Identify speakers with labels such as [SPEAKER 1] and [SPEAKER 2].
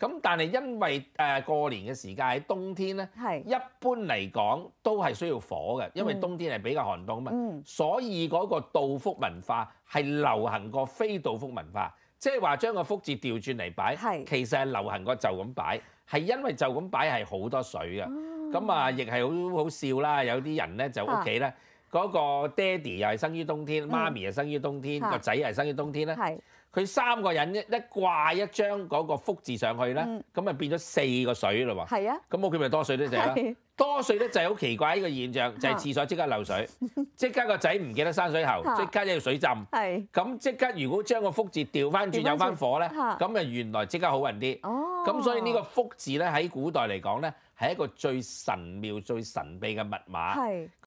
[SPEAKER 1] 咁但係因為誒過年嘅時間喺冬天咧，一般嚟講都係需要火嘅，因為冬天係比較寒冬啊嘛。所以嗰個倒福文化係流行過非倒福文化，即係話將個福字調轉嚟擺，其實係流行過就咁擺，係因為就咁擺係好多水嘅。咁啊，亦係好好笑啦！有啲人咧就屋企咧。嗰個爹哋又係生於冬天，媽咪又生於冬天，個仔又係生於冬天咧。佢三個人一一掛一張嗰個福字上去咧，咁咪變咗四個水咯喎。係啊，咁屋企咪多水啲滯咯。多水就滯好奇怪呢個現象，就係廁所即刻漏水，即刻個仔唔記得生水喉，即刻一要水浸。係，咁即刻如果將個福字調翻轉有翻火咧，咁咪原來即刻好運啲。哦，咁所以呢個福字咧喺古代嚟講咧，係一個最神妙、最神秘嘅密碼。
[SPEAKER 2] 係。